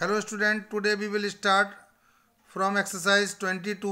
hello student today we will start from exercise twenty two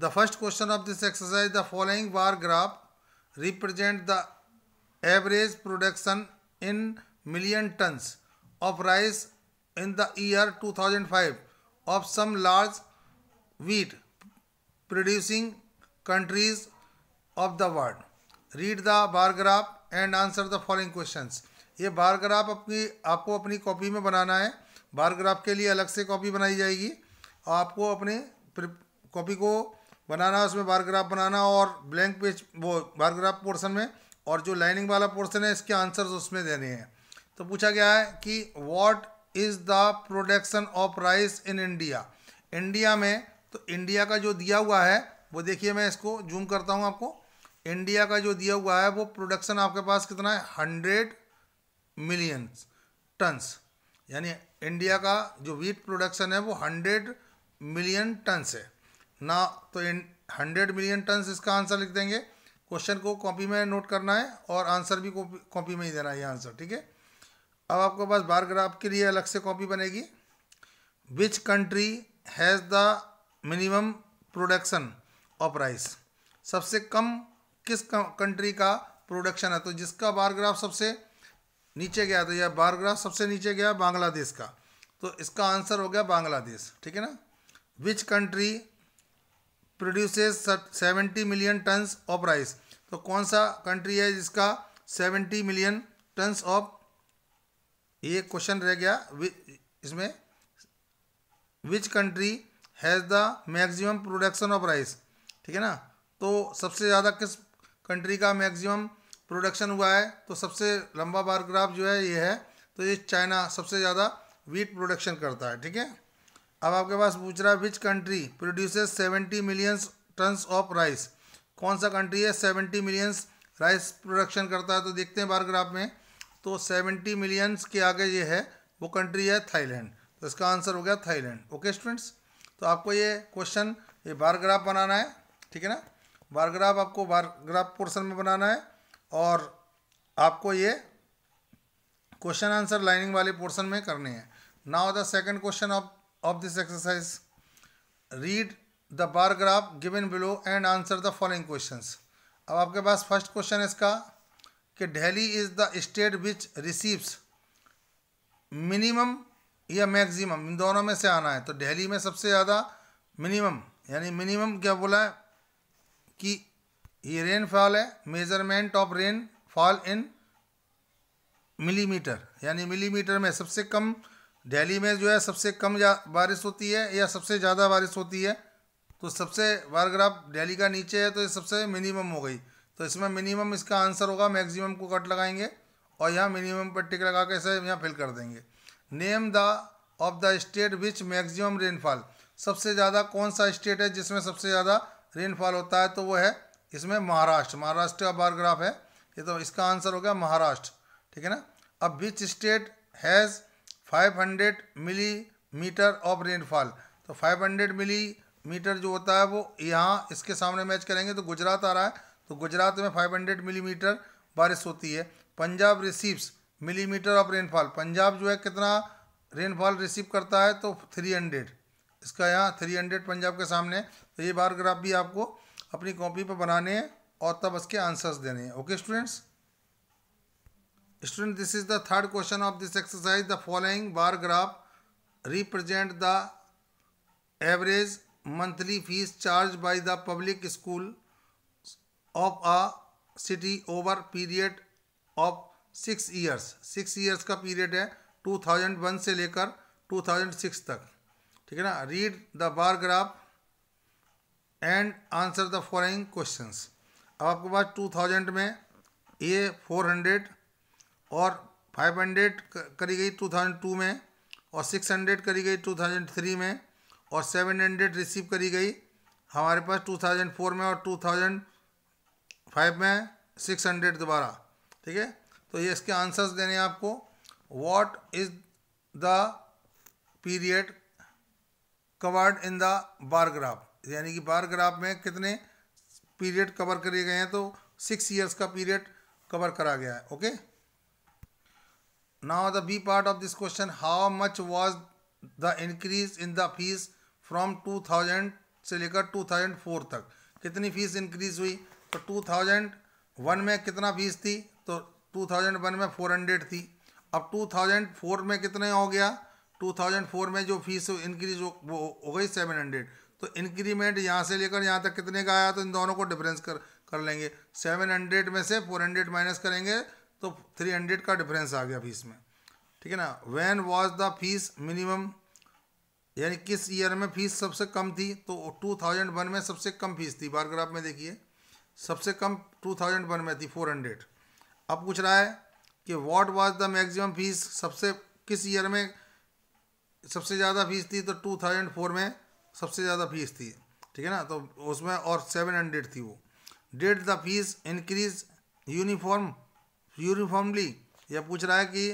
the first question of this exercise the following bar graph represent the average production in million tons of rice in the year two thousand five of some large wheat producing countries of the world read the bar graph and answer the following question ये bar graph अपनी आपको अपनी copy में बनाना है bar graph के लिए अलग से कॉपी बनाई जाएगी आपको अपने कॉपी को बनाना उसमें बारग्राफ बनाना और ब्लैंक पेज वो बारग्राफ पोर्सन में और जो लाइनिंग वाला पोर्सन है इसके आंसर्स उसमें देने हैं तो पूछा गया है कि what is the production of rice in India India में तो इंडिया का जो दिया हुआ है वो देखिए मैं इसको जूम करता हूँ आपको इंडिया का जो दिया हुआ है वो प्रोडक्शन आपके पास कितना है हंड्रेड मिलियंस टन्स यानी इंडिया का जो वीट प्रोडक्शन है वो हंड्रेड मिलियन टन्स है ना तो हंड्रेड मिलियन टन्स इसका आंसर लिख देंगे क्वेश्चन को कॉपी में नोट करना है और आंसर भी कॉपी में ही देना है ये आंसर ठीक है अब आपके पास बार ग्राफ के लिए अलग से कॉपी बनेगी which country has the minimum production of rice सबसे कम किस कंट्री का प्रोडक्शन है तो जिसका बार ग्राफ सबसे नीचे गया तो यह बार ग्राफ सबसे नीचे गया बांग्लादेश का तो इसका आंसर हो गया बांग्लादेश ठीक है ना which country produces seventy million tons of rice तो कौन सा कंट्री है जिसका सेवेंटी मिलियन टन्स ऑफ ये क्वेश्चन रह गया इसमें which country has the maximum production of rice ठीक है ना तो सबसे ज़्यादा किस कंट्री का मैक्सिमम प्रोडक्शन हुआ है तो सबसे लंबा बार ग्राफ जो है ये है तो ये चाइना सबसे ज़्यादा वीट प्रोडक्शन करता है ठीक है अब आपके पास पूछ रहा है which country produces seventy millions tons of rice कौन सा कंट्री है सेवेंटी मिलियंस राइस प्रोडक्शन करता है तो देखते हैं बार ग्राफ में तो सेवेंटी मिलियंस के आगे ये है वो कंट्री है थाईलैंड तो इसका आंसर हो गया थाईलैंड ओके स्टूडेंट्स तो आपको ये क्वेश्चन ये बार ग्राफ बनाना है ठीक है ना बार ग्राफ आपको बार ग्राफ पोर्सन में बनाना है और आपको ये क्वेश्चन आंसर लाइनिंग वाले पोर्शन में करने हैं now the second question of of this exercise read the graph given below and answer the following question अब आपके पास फर्स्ट क्वेश्चन है इसका कि Delhi is the state which receives minimum या मैक्सिमम इन दोनों में से आना है तो दिल्ली में सबसे ज़्यादा मिनिमम यानी मिनिमम क्या बोला है कि ये रेनफॉल है measurement of rain fall in millimetre यानी मिलीमीटर में सबसे कम दिल्ली में जो है सबसे कम बारिश होती है या सबसे ज़्यादा बारिश होती है तो सबसे बार अगर आप दिल्ली का नीचे है तो ये सबसे मिनिमम हो गई तो इसमें मिनिमम इसका आंसर होगा मैक्सिमम को कट लगाएंगे और यहाँ मिनिमम पर टिक लगा के इसे यहाँ फिल कर देंगे name the of the state which maximum rainfall सबसे ज़्यादा कौन सा स्टेट है जिसमें सबसे ज़्यादा रेनफॉल होता है तो वो है इसमें महाराष्ट्र महाराष्ट्र का बार ग्राफ है ये तो इसका आंसर हो गया महाराष्ट्र ठीक है ना अब which state has 500 millimetre of rainfall तो 500 मिलीमीटर जो होता है वो यहाँ इसके सामने मैच करेंगे तो गुजरात आ रहा है तो गुजरात में 500 मिलीमीटर mm बारिश होती है Punjab receives millimetre of rainfall Punjab जो है कितना रेनफॉल रिसीव करता है तो 300 इसका यहाँ 300 पंजाब के सामने तो ये बार ग्राफ भी आपको अपनी कॉपी पर बनाने हैं और तब उसके आंसर्स देने हैं okay students student this is the third question of this exercise the following bar graph represent the average monthly fees charge by the public school of a city over period of six years six years का period है two thousand one से लेकर two thousand six तक ठीक है ना read the bar graph and answer the following questions अब आपके पास टू थाउजेंड में ये फोर हंड्रेड और फाइव हंड्रेड करी गई टू थाउजेंड टू में और सिक्स हंड्रेड करी गई टू थाउजेंड थ्री में और सेवन हंड्रेड रिसीव करी गई हमारे पास टू थाउजेंड फोर में और टू थाउजेंड फाइव में सिक्स हंड्रेड दोबारा ठीक है तो ये इसके आंसर्स देने हैं आपको what is the period covered in the bar यानी कि बार ग्राफ में कितने पीरियड कवर करे गए हैं तो सिक्स ईयर्स का पीरियड कवर करा गया है okay now the B part of this question how much was the increase in the fees from two thousand से लेकर टू थाउजेंड फोर तक कितनी फीस इंक्रीज हुई तो टू थाउजेंड वन में कितना फीस थी तो टू थाउजेंड वन में फोर हंड्रेड थी अब टू थाउजेंड फोर में कितने हो गया 2004 में जो फीस इंक्रीज हो वो हो गई सेवन हंड्रेड तो इंक्रीमेंट यहाँ से लेकर यहाँ तक कितने का आया तो इन दोनों को डिफरेंस कर कर लेंगे सेवन हंड्रेड में से फोर हंड्रेड माइनस करेंगे तो थ्री हंड्रेड का डिफरेंस आ गया फीस में ठीक है ना when was the fees minimum यानी किस ईयर में फीस सबसे कम थी तो वन में सबसे कम फीस थी बार ग्राफ में देखिए सबसे कम वन में थी हंड्रेड अब पूछ रहा है कि what was the maximum fees सबसे किस ईयर में सबसे ज़्यादा फीस थी तो टू थाउजेंड फोर में सबसे ज़्यादा फीस थी ठीक है ना तो उसमें और सेवन हंड्रेड थी वो did the fees increase uniform uniformly यह पूछ रहा है कि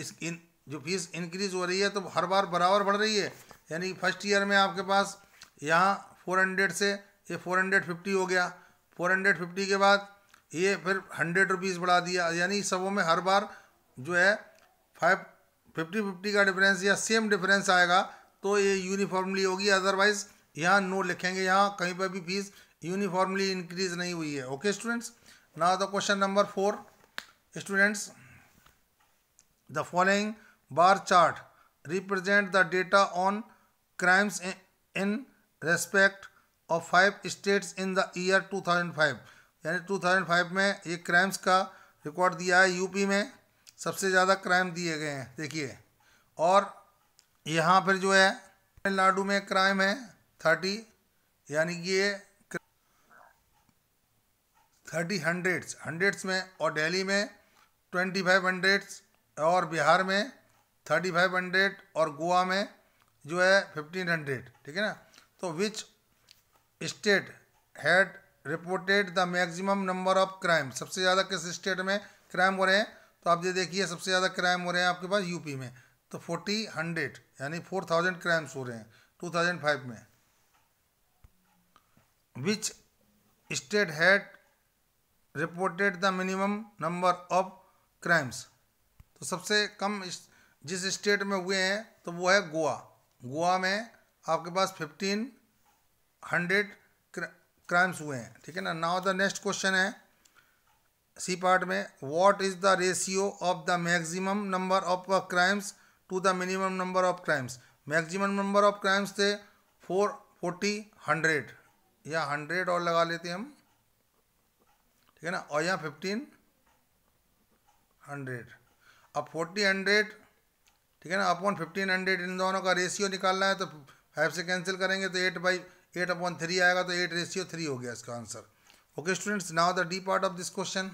इस इन जो फीस इंक्रीज हो रही है तो हर बार बराबर बढ़ रही है यानी फर्स्ट ईयर में आपके पास यहाँ फोर हंड्रेड से ये फोर हंड्रेड फिफ्टी हो गया फोर हंड्रेड फिफ्टी के बाद ये फिर हंड्रेड रुपीज़ बढ़ा दिया यानी सबों में हर बार जो है फाइव फिफ्टी फिफ्टी का डिफरेंस या सेम डिफरेंस आएगा तो ये यूनिफॉर्मली होगी अदरवाइज यहाँ नो लिखेंगे यहाँ कहीं पर भी फीस यूनिफॉर्मली इंक्रीज नहीं हुई है okay students now the question number four students the following bar chart represent the data on respect of five states in the year two thousand five यानी 2005 में ये क्राइम्स का रिकॉर्ड दिया है UP में सबसे ज़्यादा क्राइम दिए गए हैं देखिए और यहाँ पर जो है तमिलनाडु में क्राइम है थर्टी यानी कि ये थर्टी हंड्रेड्स हंड्रेड्स में और दिल्ली में ट्वेंटी फाइव हंड्रेड्स और बिहार में थर्टी फाइव हंड्रेड और गोवा में जो है फिफ्टीन हंड्रेड ठीक है ना तो which state had reported the maximum number of crime सबसे ज़्यादा किस स्टेट में क्राइम हो रहे हैं तो आप ये देखिए सबसे ज़्यादा क्राइम हो रहे हैं आपके पास यूपी में तो फोर्टी हंड्रेड यानी फोर थाउजेंड क्राइम्स हो रहे हैं टू थाउजेंड फाइव में which state had reported the minimum number of crimes तो सबसे कम जिस स्टेट में हुए हैं तो वो है गोवा गोवा में आपके पास फिफ्टीन हंड्रेड क्राइम्स हुए हैं ठीक है ना नाउ द नेक्स्ट क्वेश्चन है सी पार्ट में what is the ratio of the maximum number of crimes to the minimum number of crimes maximum number of crimes थे फोर फोर्टी हंड्रेड या hundred और लगा लेते हम ठीक है ना और यहाँ फिफ्टीन हंड्रेड अब फोर्टी हंड्रेड ठीक है ना अपॉन फिफ्टीन हंड्रेड इन दोनों का रेशियो निकालना है तो फाइव से कैंसिल करेंगे तो eight by eight upon three आएगा तो एट रेशियो थ्री हो गया इसका answer okay students now the D part of this question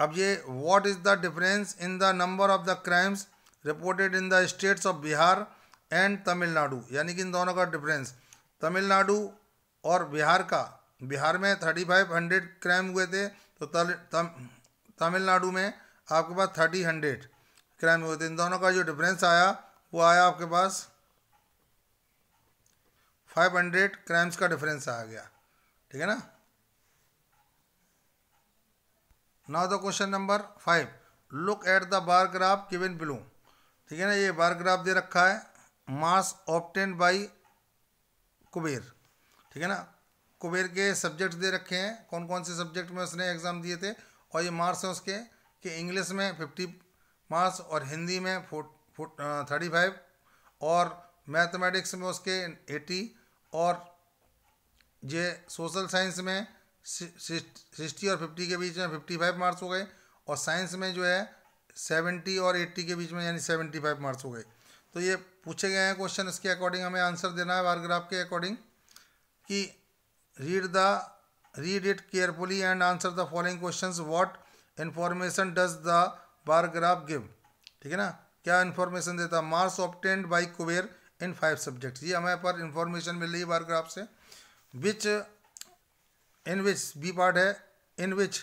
अब ये what is the difference in the number of the crimes reported in the states of Bihar and Tamil Nadu यानी कि इन दोनों का डिफरेंस तमिलनाडु और बिहार का बिहार में थर्टी फाइव हंड्रेड क्राइम हुए थे तो तमिलनाडु में आपके पास थर्टी हंड्रेड क्राइम हुए थे इन दोनों का जो डिफरेंस आया वो आया आपके पास फाइव हंड्रेड क्राइम्स का डिफरेंस आ गया ठीक है ना now the question number five look at the bar graph given below ठीक है ना ये बार ग्राफ दे रखा है मास ऑप्टेन बाई कुबेर ठीक है ना कुबेर के सब्जेक्ट दे रखे हैं कौन कौन से सब्जेक्ट में उसने एग्ज़ाम दिए थे और ये मार्क्स हैं उसके कि इंग्लिश में फिफ्टी मार्क्स और हिंदी में फोट थर्टी फाइव और मैथमेटिक्स में उसके एटी और ये सोशल साइंस में सिक्सटी और फिफ्टी के बीच में फिफ्टी फाइव मार्क्स हो गए और साइंस में जो है सेवेंटी और एट्टी के बीच में यानी सेवेंटी फाइव मार्क्स हो गए तो ये पूछे गए हैं क्वेश्चन इसके अकॉर्डिंग हमें आंसर देना है बारग्राफ के अकॉर्डिंग कि read the read it carefully and answer the following question what information does the bar graph give ठीक है ना क्या इन्फॉर्मेशन देता marks obtained by Kuber in five subjects ये हमारे पर इंफॉर्मेशन मिल रही है बारग्राफ से विच इन विच बी पार्ट है in which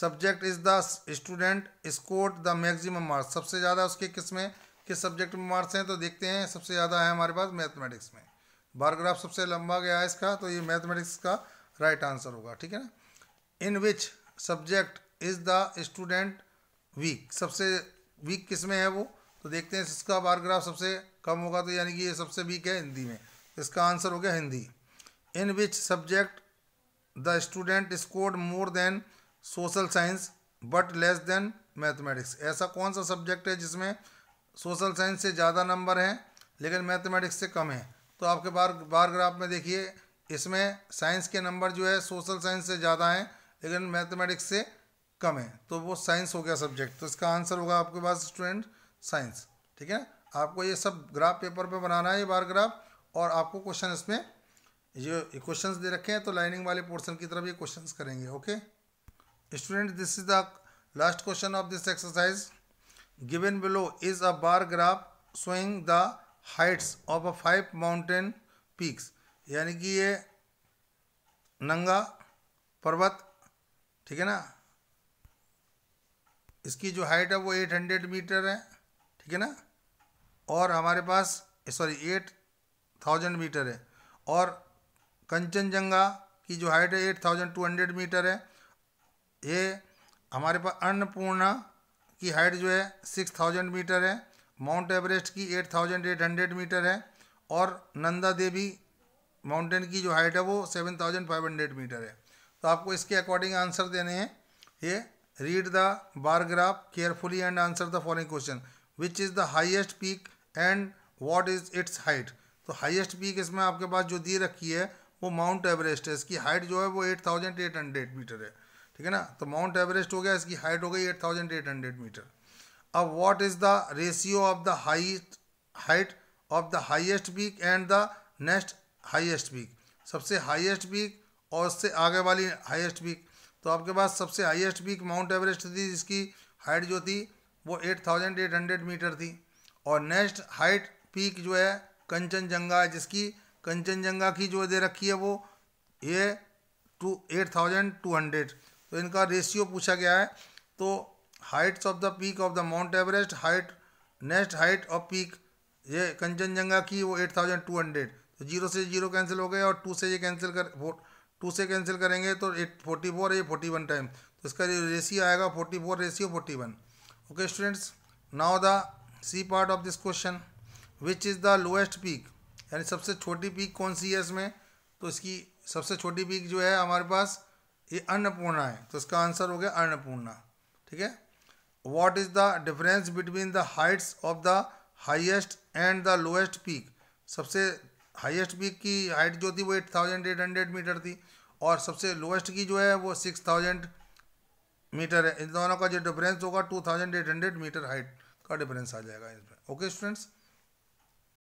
subject is the student score the maximum marks सबसे ज़्यादा उसके किस में किस सब्जेक्ट में मार्क्स हैं तो देखते हैं सबसे ज़्यादा है हमारे पास मैथमेटिक्स में बारग्राफ सबसे लंबा गया है इसका तो ये मैथमेटिक्स का राइट आंसर होगा ठीक है ना in which subject is the student weak सबसे वीक किस में है वो तो देखते हैं इसका बारग्राफ सबसे कम होगा तो यानी कि ये सबसे वीक है हिंदी में इसका आंसर हो गया Hindi in which subject the student scored more than social science but less than mathematics ऐसा कौन सा सब्जेक्ट है जिसमें सोशल साइंस से ज़्यादा नंबर हैं लेकिन मैथमेटिक्स से कम है तो आपके बार बार ग्राफ में देखिए इसमें साइंस के नंबर जो है सोशल साइंस से ज़्यादा हैं लेकिन मैथमेटिक्स से कम है तो वो साइंस हो गया सब्जेक्ट तो इसका आंसर होगा आपके पास स्टूडेंट साइंस ठीक है आपको ये सब ग्राफ पेपर पे बनाना है ये बार ग्राफ और आपको क्वेश्चन इसमें ये क्वेश्चंस दे रखे हैं तो लाइनिंग वाले पोर्शन की तरफ ये क्वेश्चंस करेंगे okay student this is the last question of this exercise given below is a bar graph showing the heights of a five mountain peaks यानी कि ये नंगा पर्वत ठीक है ना इसकी जो हाइट है वो एट हंड्रेड मीटर है ठीक है ना और हमारे पास सॉरी एट थाउजेंड मीटर है और कंचनजंगा की जो हाइट है eight thousand two hundred metre है ये हमारे पास अन्नपूर्णा की हाइट जो है सिक्स थाउजेंड मीटर है माउंट एवरेस्ट की eight thousand eight hundred metre है और नंदा देवी माउंटेन की जो हाइट है वो seven thousand five hundred metre है तो आपको इसके अकॉर्डिंग आंसर देने हैं ये read the bar graph carefully and answer the following question which is the highest peak and what is its height तो हाइएस्ट पीक इसमें आपके पास जो दी रखी है वो माउंट एवरेस्ट है इसकी हाइट जो है वो eight thousand eight hundred metre है ठीक है ना तो माउंट एवरेस्ट हो गया इसकी हाइट हो गई eight thousand eight hundred metre अब what is the ratio of the highest height of the highest peak and the next highest peak सबसे हाइएस्ट पीक और उससे आगे वाली हाइएस्ट पीक तो आपके पास सबसे हाइएस्ट पीक माउंट एवरेस्ट थी जिसकी हाइट जो थी वो eight eight thousand hundred metre थी और नेक्स्ट हाइट पीक जो है कंचनजंगा है जिसकी कंचनजंगा की जो दे रखी है वो ये two eight thousand two hundred तो इनका रेशियो पूछा गया है तो heights of the peak of the mount Everest height next height of peak ये कंचनजंगा की वो एट थाउजेंड टू हंड्रेड तो जीरो से जीरो कैंसिल हो गए और टू से ये कैंसिल कर टू से कैंसिल करेंगे तो एट फोर्टी फोर ये फोर्टी वन टाइम तो इसका रेशियो आएगा forty four ratio forty one okay students now the C part of this question which is the lowest peak यानी सबसे छोटी पीक कौन सी है इसमें तो इसकी सबसे छोटी पीक जो है हमारे पास ये अन्नपूर्णा है तो इसका आंसर हो गया अन्नपूर्णा ठीक है what is the difference between the heights of the highest and the lowest peak सबसे हाइएस्ट पीक की हाइट जो थी वो eight thousand eight hundred metre थी और सबसे लोएस्ट की जो है वो सिक्स थाउजेंड मीटर है इन दोनों का जो डिफरेंस होगा two thousand eight hundred metre height का डिफरेंस आ जाएगा इसमें ओके स्टूडेंट्स